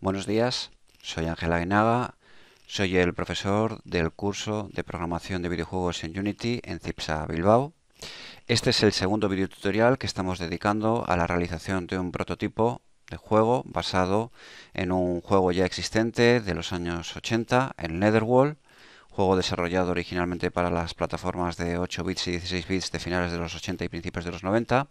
Buenos días, soy Ángela Guinaga, soy el profesor del curso de programación de videojuegos en Unity en CIPSA Bilbao. Este es el segundo tutorial que estamos dedicando a la realización de un prototipo de juego basado en un juego ya existente de los años 80, el Netherworld, juego desarrollado originalmente para las plataformas de 8 bits y 16 bits de finales de los 80 y principios de los 90.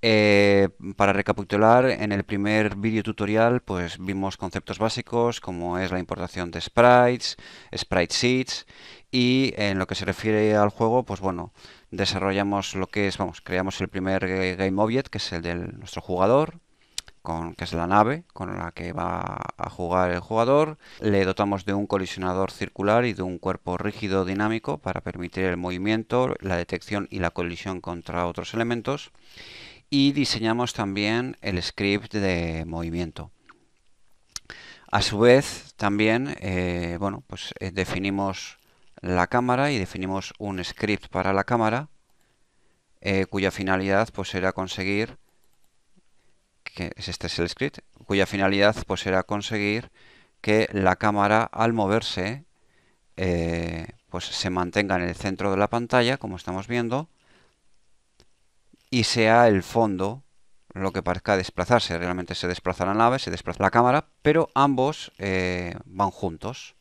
Eh, para recapitular, en el primer vídeo tutorial pues, vimos conceptos básicos como es la importación de sprites, sprite sheets y en lo que se refiere al juego, pues bueno, desarrollamos lo que es, vamos, creamos el primer eh, game object que es el de nuestro jugador, que es la nave con la que va a jugar el jugador. Le dotamos de un colisionador circular y de un cuerpo rígido dinámico para permitir el movimiento, la detección y la colisión contra otros elementos. Y diseñamos también el script de movimiento. A su vez, también eh, bueno, pues, eh, definimos la cámara y definimos un script para la cámara eh, cuya finalidad pues, era conseguir que este es el script, cuya finalidad pues era conseguir que la cámara al moverse eh, pues se mantenga en el centro de la pantalla, como estamos viendo, y sea el fondo lo que parezca desplazarse. Realmente se desplaza la nave, se desplaza la cámara, pero ambos eh, van juntos.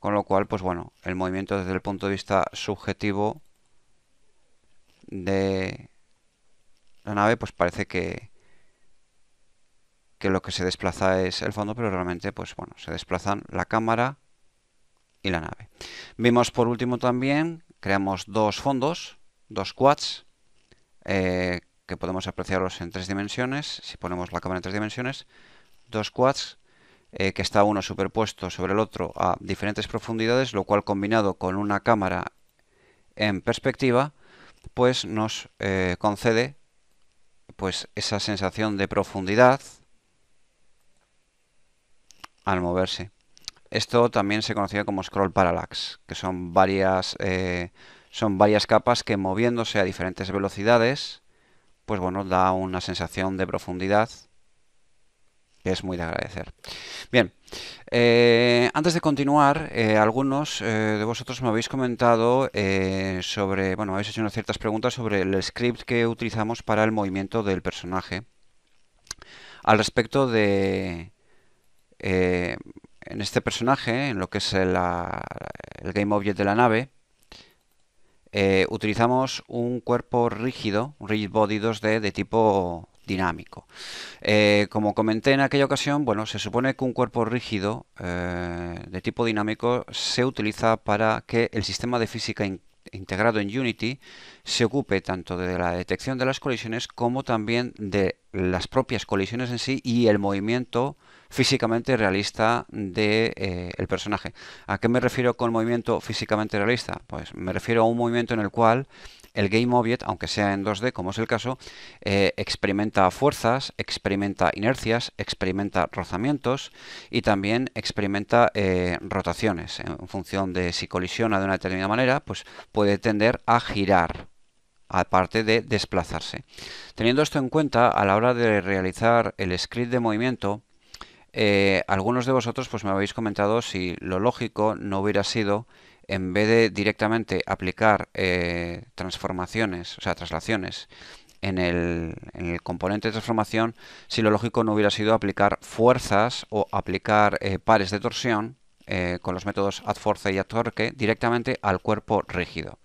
Con lo cual, pues bueno, el movimiento desde el punto de vista subjetivo de la nave, pues parece que, que lo que se desplaza es el fondo, pero realmente, pues bueno, se desplazan la cámara y la nave. Vimos por último también, creamos dos fondos, dos quads, eh, que podemos apreciarlos en tres dimensiones, si ponemos la cámara en tres dimensiones, dos quads, eh, que está uno superpuesto sobre el otro a diferentes profundidades, lo cual combinado con una cámara en perspectiva, pues nos eh, concede pues esa sensación de profundidad al moverse. Esto también se conocía como scroll parallax, que son varias, eh, son varias capas que moviéndose a diferentes velocidades, pues bueno, da una sensación de profundidad que es muy de agradecer. Bien, eh, antes de continuar, eh, algunos de vosotros me habéis comentado sobre, bueno, habéis hecho unas ciertas preguntas sobre el script que utilizamos para el movimiento del personaje. Al respecto de, eh, en este personaje, en lo que es el, GameObject game object de la nave, eh, utilizamos un cuerpo rígido, un rigid body 2D de tipo dinámico. Eh, como comenté en aquella ocasión, bueno, se supone que un cuerpo rígido de tipo dinámico se utiliza para que el sistema de física integrado en Unity se ocupe tanto de la detección de las colisiones como también de las propias colisiones en sí y el movimiento físicamente realista del de, eh, el personaje. ¿A qué me refiero con movimiento físicamente realista? Pues me refiero a un movimiento en el cual el Game Object, aunque sea en 2D, como es el caso, eh, experimenta fuerzas, experimenta inercias, experimenta rozamientos y también experimenta eh, rotaciones. En función de si colisiona de una determinada manera, pues puede tender a girar aparte de desplazarse. Teniendo esto en cuenta, a la hora de realizar el script de movimiento, eh, algunos de vosotros pues me habéis comentado si lo lógico no hubiera sido en vez de directamente aplicar eh, transformaciones, o sea, traslaciones en el, componente de transformación, si lo lógico no hubiera sido aplicar fuerzas o aplicar eh, pares de torsión con los métodos ad force y ad torque directamente al cuerpo rígido.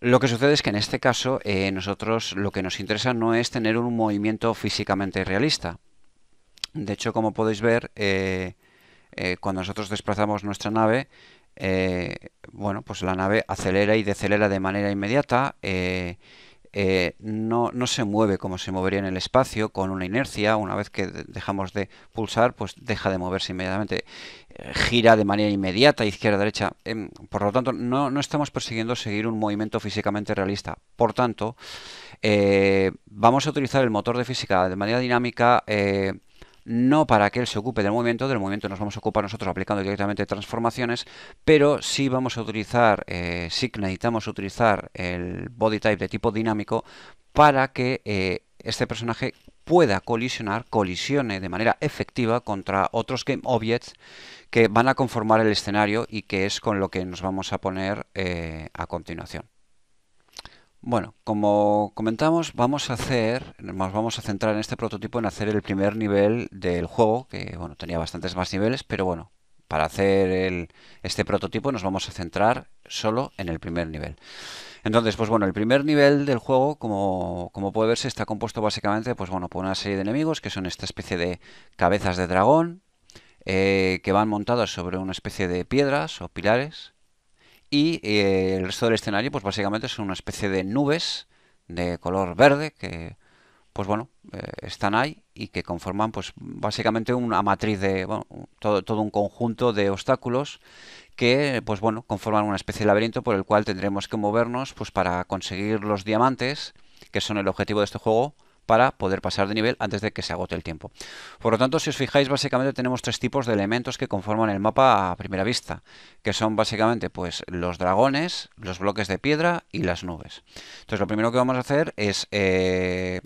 Lo que sucede es que en este caso nosotros lo que nos interesa no es tener un movimiento físicamente realista, de hecho, como podéis ver, eh, eh, cuando nosotros desplazamos nuestra nave, eh, bueno, pues la nave acelera y decelera de manera inmediata, no, se mueve como se movería en el espacio, con una inercia, una vez que dejamos de pulsar, pues deja de moverse inmediatamente, gira de manera inmediata, izquierda, derecha, em, por lo tanto, no, no estamos persiguiendo seguir un movimiento físicamente realista, por tanto, vamos a utilizar el motor de física de manera dinámica, no para que él se ocupe del movimiento, del movimiento nos vamos a ocupar nosotros aplicando directamente transformaciones, pero sí vamos a utilizar, eh, sí necesitamos utilizar el body type de tipo dinámico para que eh, este personaje pueda colisionar, colisione de manera efectiva contra otros game objects que van a conformar el escenario y que es con lo que nos vamos a poner eh, a continuación. Bueno, como comentamos, vamos a hacer, nos vamos a centrar en este prototipo en hacer el primer nivel del juego, que bueno, tenía bastantes más niveles, pero bueno, para hacer este prototipo nos vamos a centrar solo en el primer nivel. Entonces, pues bueno, el primer nivel del juego, como, puede verse, está compuesto básicamente pues por una serie de enemigos que son esta especie de cabezas de dragón eh, que van montadas sobre una especie de piedras o pilares y eh, el resto del escenario pues básicamente son una especie de nubes de color verde que pues bueno eh, están ahí y que conforman pues básicamente una matriz de todo, todo, un conjunto de obstáculos que pues bueno conforman una especie de laberinto por el cual tendremos que movernos pues para conseguir los diamantes que son el objetivo de este juego para poder pasar de nivel antes de que se agote el tiempo. Por lo tanto, si os fijáis, básicamente tenemos tres tipos de elementos que conforman el mapa a primera vista, que son básicamente pues los dragones, los bloques de piedra y las nubes. Entonces, lo primero que vamos a hacer es eh,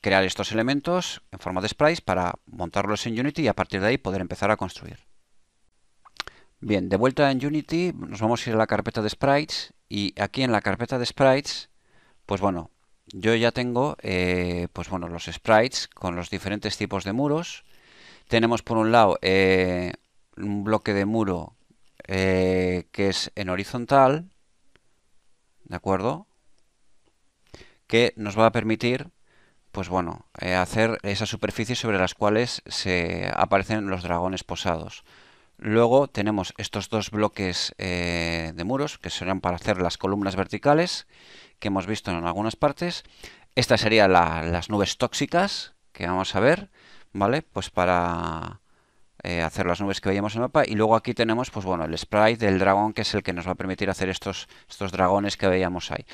crear estos elementos en forma de sprites para montarlos en Unity y a partir de ahí poder empezar a construir. Bien, de vuelta en Unity nos vamos a ir a la carpeta de sprites y aquí en la carpeta de sprites, pues bueno, yo ya tengo eh, pues bueno, los sprites con los diferentes tipos de muros. Tenemos por un lado eh, un bloque de muro eh, que es en horizontal, ¿de acuerdo? Que nos va a permitir pues bueno, hacer esas superficies sobre las cuales se aparecen los dragones posados. Luego tenemos estos dos bloques eh, de muros que serán para hacer las columnas verticales que hemos visto en algunas partes. Esta sería las nubes tóxicas que vamos a ver, ¿vale? Pues para eh, hacer las nubes que veíamos en el mapa. Y luego aquí tenemos, pues bueno, el sprite del dragón que es el que nos va a permitir hacer estos, estos dragones que veíamos ahí.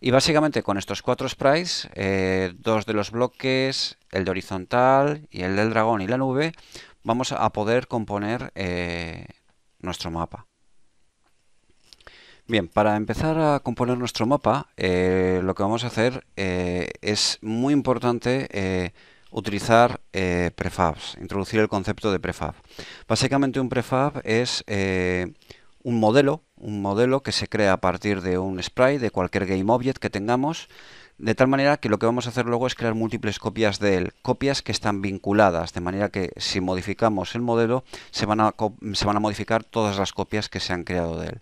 Y básicamente con estos cuatro sprites, eh, dos de los bloques, el de horizontal y el del dragón y la nube, vamos a poder componer eh, nuestro mapa. Bien, para empezar a componer nuestro mapa, eh, lo que vamos a hacer eh, es muy importante utilizar prefabs, introducir el concepto de prefab. Básicamente un prefab es un modelo, un modelo que se crea a partir de un sprite, de cualquier game object que tengamos, de tal manera que lo que vamos a hacer luego es crear múltiples copias de él, copias que están vinculadas, de manera que si modificamos el modelo se van a, modificar todas las copias que se han creado de él.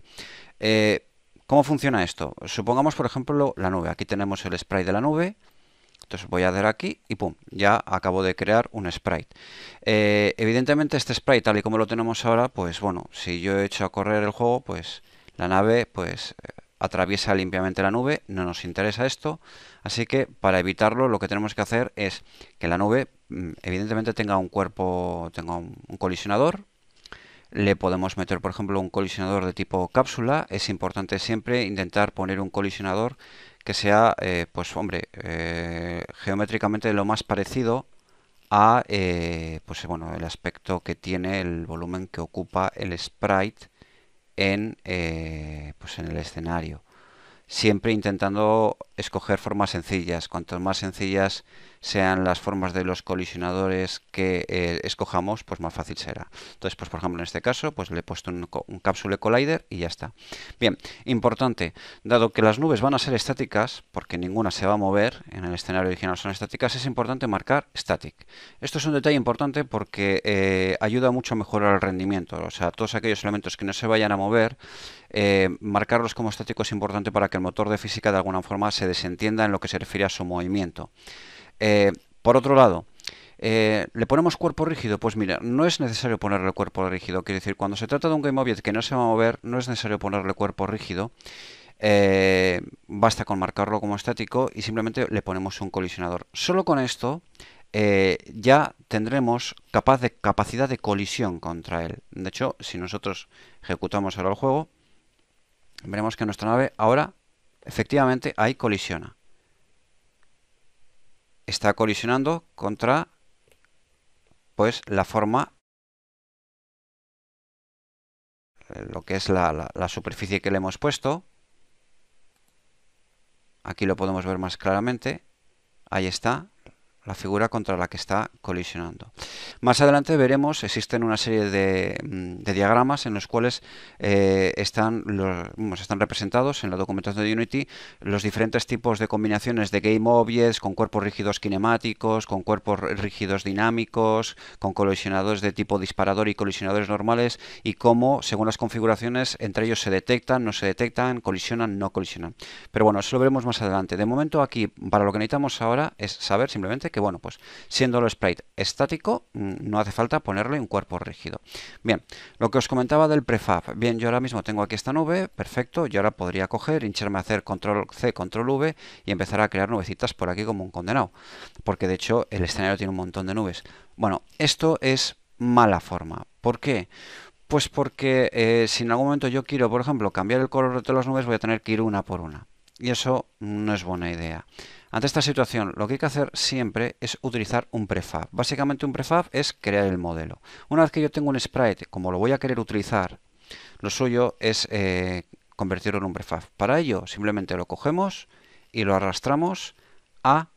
Eh, ¿Cómo funciona esto? Supongamos, por ejemplo, la nube. Aquí tenemos el sprite de la nube. Entonces voy a dar aquí y pum, ya acabo de crear un sprite. Eh, evidentemente este sprite, tal y como lo tenemos ahora, pues bueno, si yo he hecho a correr el juego, pues la nave pues eh, atraviesa limpiamente la nube, no nos interesa esto, así que para evitarlo lo que tenemos que hacer es que la nube mm, evidentemente tenga un cuerpo, tenga un, colisionador, le podemos meter por ejemplo un colisionador de tipo cápsula, es importante siempre intentar poner un colisionador que sea, eh, pues hombre, eh, geométricamente lo más parecido a eh, pues bueno el aspecto que tiene el volumen que ocupa el sprite en, eh, pues en el escenario. Siempre intentando escoger formas sencillas. Cuanto más sencillas sean las formas de los colisionadores que eh, escojamos, pues más fácil será. Entonces, pues por ejemplo, en este caso, pues le he puesto un, cápsula cápsule collider y ya está. Bien, importante, dado que las nubes van a ser estáticas, porque ninguna se va a mover, en el escenario original son estáticas, es importante marcar static. Esto es un detalle importante porque eh, ayuda mucho a mejorar el rendimiento, o sea, todos aquellos elementos que no se vayan a mover, eh, marcarlos como estáticos es importante para que el motor de física de alguna forma se desentienda en lo que se refiere a su movimiento. Eh, por otro lado, eh, ¿Le ponemos cuerpo rígido? Pues mira, no es necesario ponerle cuerpo rígido. Quiere decir, cuando se trata de un Game Object que no se va a mover, no es necesario ponerle cuerpo rígido. Eh, basta con marcarlo como estático y simplemente le ponemos un colisionador. Solo con esto ya tendremos capacidad de colisión contra él. De hecho, si nosotros ejecutamos ahora el juego, veremos que nuestra nave ahora efectivamente ahí colisiona está colisionando contra pues la forma eh, lo que es la, la superficie que le hemos puesto aquí lo podemos ver más claramente ahí está figura contra la que está colisionando. Más adelante veremos, existen una serie de, mm, diagramas en los cuales eh, están, los, están representados en la documentación de Unity los diferentes tipos de combinaciones de game objects con cuerpos rígidos kinemáticos, con cuerpos rígidos dinámicos, con colisionadores de tipo disparador y colisionadores normales y cómo, según las configuraciones, entre ellos se detectan, no se detectan, colisionan, no colisionan. Pero bueno, eso lo veremos más adelante. De momento aquí, para lo que necesitamos ahora es saber simplemente que bueno, pues siendo el sprite estático, mm, no hace falta ponerle un cuerpo rígido. Bien, lo que os comentaba del prefab. Bien, yo ahora mismo tengo aquí esta nube, perfecto, yo ahora podría coger, hincharme a hacer control C, control V y empezar a crear nubecitas por aquí como un condenado, porque de hecho el escenario tiene un montón de nubes. Bueno, esto es mala forma. ¿Por qué? Pues porque eh, si en algún momento yo quiero, por ejemplo, cambiar el color de todas las nubes, voy a tener que ir una por una. Y eso no es buena idea. Ante esta situación, lo que hay que hacer siempre es utilizar un prefab. Básicamente un prefab es crear el modelo. Una vez que yo tengo un sprite, como lo voy a querer utilizar, lo suyo es eh, convertirlo en un prefab. Para ello, simplemente lo cogemos y lo arrastramos a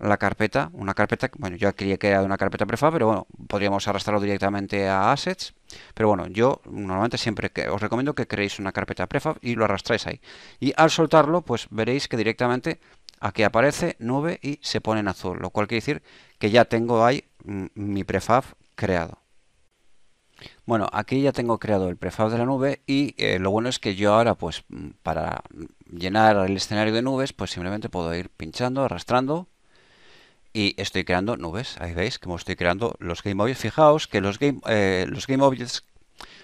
la carpeta, una carpeta, bueno, yo quería que una carpeta prefab, pero bueno, podríamos arrastrarlo directamente a assets, pero bueno, yo normalmente siempre que, os recomiendo que creéis una carpeta prefab y lo arrastráis ahí. Y al soltarlo, pues veréis que directamente aquí aparece nube y se pone en azul, lo cual quiere decir que ya tengo ahí mm, mi prefab creado. Bueno, aquí ya tengo creado el prefab de la nube y eh, lo bueno es que yo ahora pues mm, para llenar el escenario de nubes pues simplemente puedo ir pinchando, arrastrando y estoy creando nubes. Ahí veis como estoy creando los Game Objects. Fijaos que los Game, eh, los game Objects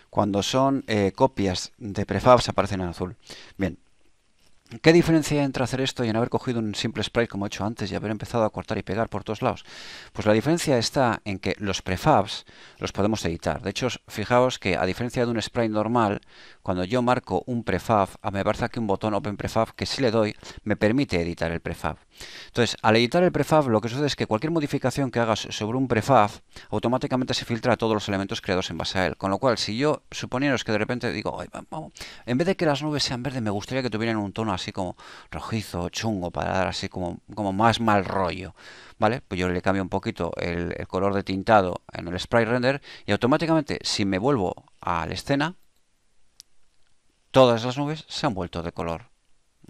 cuando son eh, copias de prefabs aparecen en azul. Bien, ¿Qué diferencia hay entre hacer esto y en haber cogido un simple sprite como he hecho antes y haber empezado a cortar y pegar por todos lados? Pues la diferencia está en que los prefabs los podemos editar. De hecho, fijaos que a diferencia de un sprite normal, cuando yo marco un prefab, ah, me aparece que un botón Open Prefab que si le doy me permite editar el prefab. Entonces, al editar el prefab lo que sucede es que cualquier modificación que hagas sobre un prefab automáticamente se filtra a todos los elementos creados en base a él. Con lo cual, si yo suponieros que de repente digo, en vez de que las nubes sean verdes, me gustaría que tuvieran un tono así como rojizo, chungo, para dar así como, como más mal rollo. ¿Vale? Pues yo le cambio un poquito el color de tintado en el sprite render y automáticamente si me vuelvo a la escena todas las nubes se han vuelto de color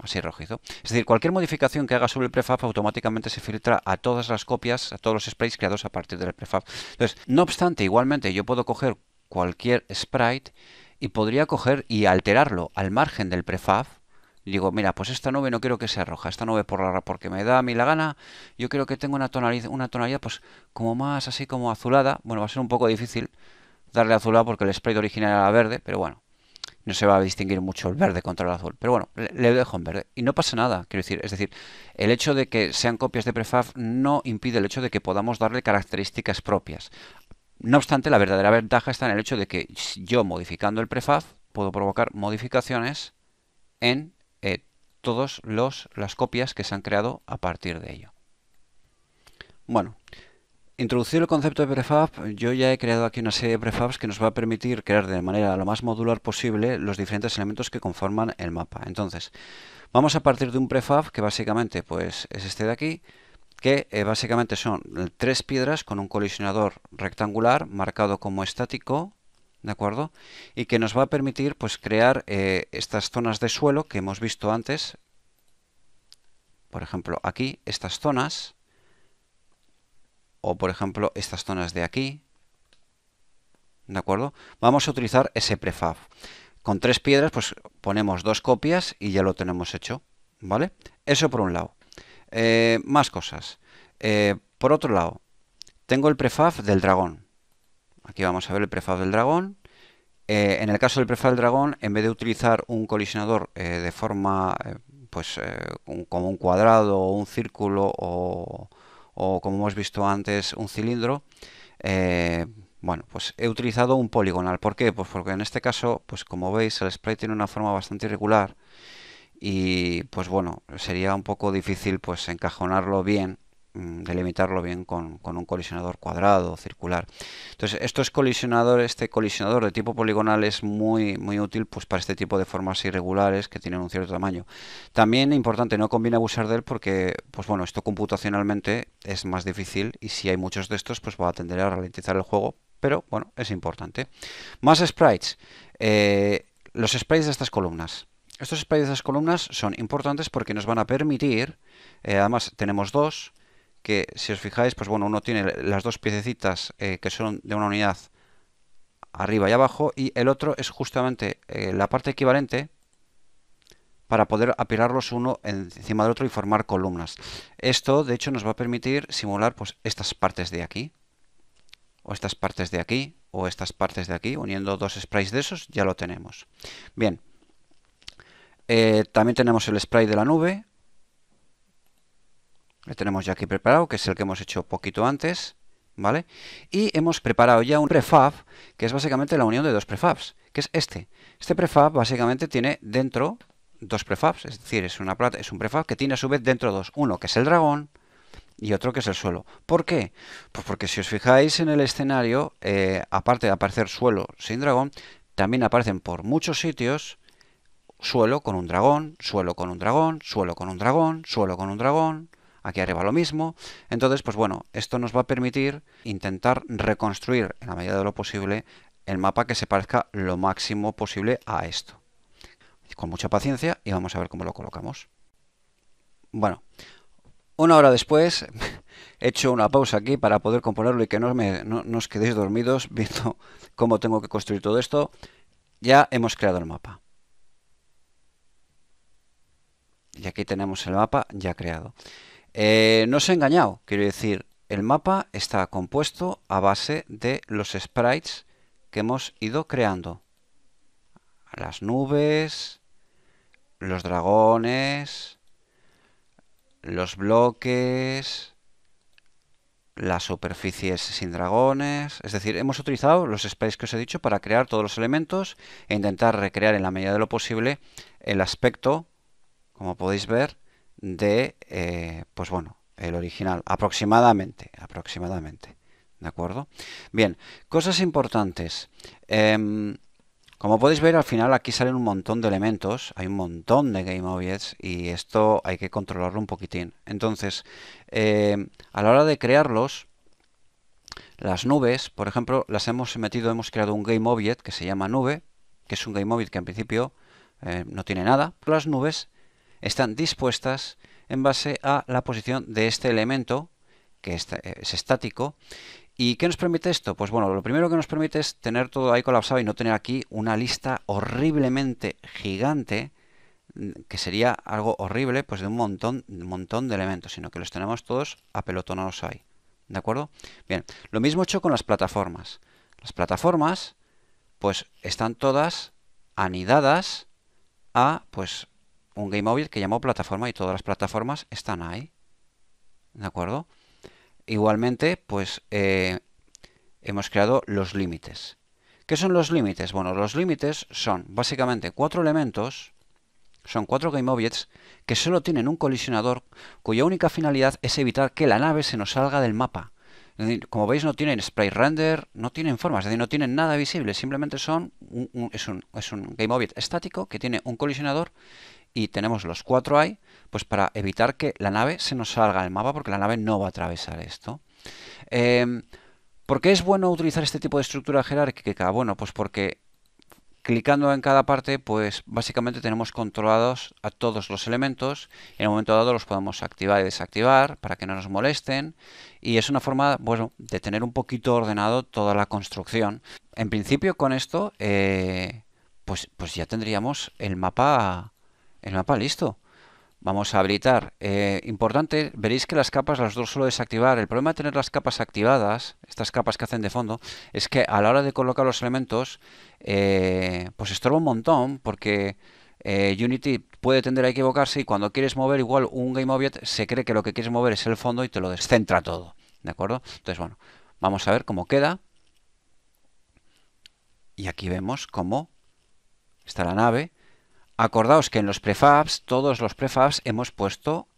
así rojizo. Es decir, cualquier modificación que haga sobre el prefab automáticamente se filtra a todas las copias, a todos los sprites creados a partir del prefab. Entonces, no obstante, igualmente yo puedo coger cualquier sprite y podría coger y alterarlo al margen del prefab. Digo, mira, pues esta nube no quiero que sea roja, esta nube por la, porque me da a mí la gana, yo quiero que tenga una tonalidad, una tonalidad pues como más así como azulada. Bueno, va a ser un poco difícil darle azulada porque el spray original era verde, pero bueno, no se va a distinguir mucho el verde contra el azul. Pero bueno, le dejo en verde. Y no pasa nada, quiero decir. Es decir, el hecho de que sean copias de prefab no impide el hecho de que podamos darle características propias. No obstante, la verdadera ventaja está en el hecho de que yo modificando el prefab puedo provocar modificaciones en eh, todas las copias que se han creado a partir de ello. Bueno, Introducir el concepto de prefab, yo ya he creado aquí una serie de prefabs que nos va a permitir crear de manera lo más modular posible los diferentes elementos que conforman el mapa. Entonces, vamos a partir de un prefab que básicamente pues, es este de aquí, que eh, básicamente son tres piedras con un colisionador rectangular marcado como estático, ¿de acuerdo? Y que nos va a permitir pues, crear eh, estas zonas de suelo que hemos visto antes, por ejemplo aquí, estas zonas, o por ejemplo estas zonas de aquí. ¿De acuerdo? Vamos a utilizar ese prefab. Con tres piedras pues ponemos dos copias y ya lo tenemos hecho. ¿Vale? Eso por un lado. Eh, más cosas. Eh, por otro lado, tengo el prefab del dragón. Aquí vamos a ver el prefab del dragón. Eh, en el caso del prefab del dragón, en vez de utilizar un colisionador de forma pues, como un cuadrado o un círculo o, o como hemos visto antes un cilindro, eh, bueno, pues he utilizado un poligonal. ¿Por qué? Pues porque en este caso, pues como veis, el spray tiene una forma bastante irregular y pues bueno, sería un poco difícil pues encajonarlo bien Mm, delimitarlo bien con, un colisionador cuadrado o circular. Entonces, es colisionador este colisionador de tipo poligonal es muy, muy útil pues, para este tipo de formas irregulares que tienen un cierto tamaño. También importante, no conviene abusar de él porque, pues bueno, esto computacionalmente es más difícil y si hay muchos de estos, pues va a tender a ralentizar el juego, pero bueno, es importante. Más sprites. Eh, los sprites de estas columnas. Estos sprites de estas columnas son importantes porque nos van a permitir, eh, además tenemos dos, que si os fijáis, pues bueno, uno tiene las dos piececitas eh, que son de una unidad arriba y abajo y el otro es justamente eh, la parte equivalente para poder apilarlos uno encima del otro y formar columnas. Esto, de hecho, nos va a permitir simular pues, estas partes de aquí, o estas partes de aquí, o estas partes de aquí, uniendo dos sprays de esos, ya lo tenemos. Bien, eh, también tenemos el spray de la nube, lo tenemos ya aquí preparado, que es el que hemos hecho poquito antes, ¿vale? Y hemos preparado ya un prefab, que es básicamente la unión de dos prefabs, que es este. Este prefab básicamente tiene dentro dos prefabs, es decir, es, una es un prefab que tiene a su vez dentro dos. Uno que es el dragón y otro que es el suelo. ¿Por qué? Pues porque si os fijáis en el escenario, eh, aparte de aparecer suelo sin dragón, también aparecen por muchos sitios suelo con un dragón, suelo con un dragón, suelo con un dragón, suelo con un dragón, aquí arriba lo mismo. Entonces, pues bueno, esto nos va a permitir intentar reconstruir en la medida de lo posible el mapa que se parezca lo máximo posible a esto. Con mucha paciencia y vamos a ver cómo lo colocamos. Bueno, una hora después he hecho una pausa aquí para poder componerlo y que no, me, os quedéis dormidos viendo cómo tengo que construir todo esto. Ya hemos creado el mapa. Y aquí tenemos el mapa ya creado. Eh, no os he engañado, quiero decir, el mapa está compuesto a base de los sprites que hemos ido creando. Las nubes, los dragones, los bloques, las superficies sin dragones. Es decir, hemos utilizado los sprites que os he dicho para crear todos los elementos e intentar recrear en la medida de lo posible el aspecto, como podéis ver, de, eh, pues bueno, el original, aproximadamente, aproximadamente, ¿de acuerdo? Bien, cosas importantes. Em, como podéis ver, al final aquí salen un montón de elementos, hay un montón de game objects y esto hay que controlarlo un poquitín. Entonces, em, a la hora de crearlos, las nubes, por ejemplo, las hemos metido, hemos creado un game object que se llama nube, que es un game object que en principio eh, no tiene nada. pero Las nubes están dispuestas en base a la posición de este elemento, que eh, es estático. ¿Y qué nos permite esto? Pues bueno, lo primero que nos permite es tener todo ahí colapsado y no tener aquí una lista horriblemente gigante, mm, que sería algo horrible, pues de un montón, montón de elementos, sino que los tenemos todos apelotonados ahí. ¿De acuerdo? Bien, lo mismo hecho con las plataformas. Las plataformas, pues están todas anidadas a, pues, un game que llamo plataforma y todas las plataformas están ahí. ¿De acuerdo? Igualmente, pues eh, hemos creado los límites. ¿Qué son los límites? Bueno, los límites son básicamente cuatro elementos, son cuatro GameObjects que solo tienen un colisionador cuya única finalidad es evitar que la nave se nos salga del mapa. como veis no tienen spray render, no tienen formas, es decir, no tienen nada visible, simplemente son un, es un GameObject estático que tiene un colisionador y tenemos los cuatro ahí, pues para evitar que la nave se nos salga del mapa, porque la nave no va a atravesar esto. Em, ¿Por qué es bueno utilizar este tipo de estructura jerárquica? Bueno, pues porque clicando en cada parte, pues básicamente tenemos controlados a todos los elementos. En un momento dado los podemos activar y desactivar para que no nos molesten. Y es una forma, bueno, de tener un poquito ordenado toda la construcción. En principio con esto, eh, pues, pues ya tendríamos el mapa el mapa listo. Vamos a habilitar. Eh, importante, veréis que las capas las dos solo desactivar. El problema de tener las capas activadas, estas capas que hacen de fondo, es que a la hora de colocar los elementos, eh, pues estorba un montón, porque eh, Unity puede tender a equivocarse y cuando quieres mover igual un GameObject, se cree que lo que quieres mover es el fondo y te lo descentra todo. ¿De acuerdo? Entonces, bueno, vamos a ver cómo queda. Y aquí vemos cómo está la nave Acordaos que en los prefabs, todos los prefabs hemos puesto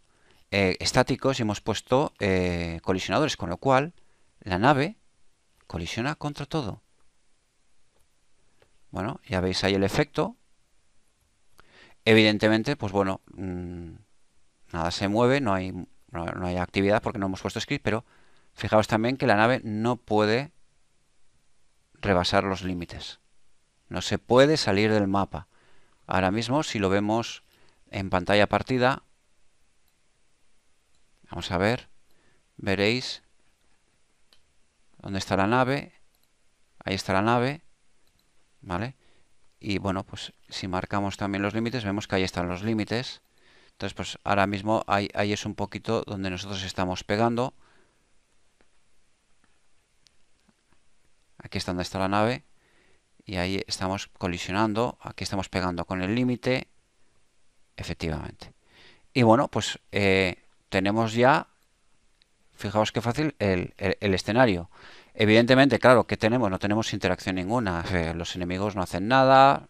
eh, estáticos y hemos puesto eh, colisionadores, con lo cual la nave colisiona contra todo. Bueno, ya veis ahí el efecto. Evidentemente, pues bueno, mm, nada se mueve, no hay, no hay actividad porque no hemos puesto script, pero fijaos también que la nave no puede rebasar los límites. No se puede salir del mapa. Ahora mismo, si lo vemos en pantalla partida, vamos a ver, veréis dónde está la nave, ahí está la nave, ¿vale? Y bueno, pues si marcamos también los límites, vemos que ahí están los límites. Entonces, pues ahora mismo ahí, ahí es un poquito donde nosotros estamos pegando. Aquí está donde está la nave y ahí estamos colisionando, aquí estamos pegando con el límite, efectivamente. Y bueno, pues eh, tenemos ya, fijaos qué fácil, el, escenario. Evidentemente, claro, ¿qué tenemos? No tenemos interacción ninguna, los enemigos no hacen nada,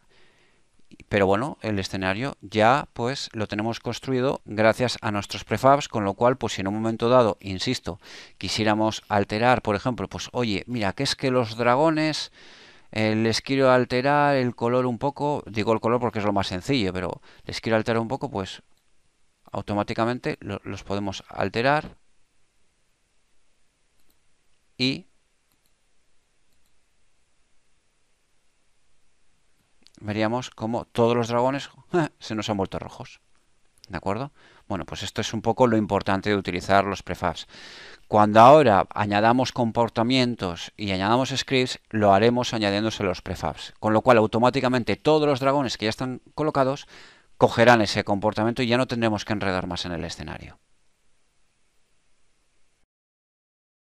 pero bueno, el escenario ya pues lo tenemos construido gracias a nuestros prefabs, con lo cual pues si en un momento dado, insisto, quisiéramos alterar, por ejemplo, pues oye, mira, que es que los dragones les quiero alterar el color un poco, digo el color porque es lo más sencillo, pero les quiero alterar un poco, pues automáticamente los podemos alterar y veríamos como todos los dragones se nos han vuelto rojos. ¿De acuerdo? Bueno, pues esto es un poco lo importante de utilizar los prefabs. Cuando ahora añadamos comportamientos y añadamos scripts, lo haremos añadiéndose los prefabs. Con lo cual, automáticamente todos los dragones que ya están colocados cogerán ese comportamiento y ya no tendremos que enredar más en el escenario.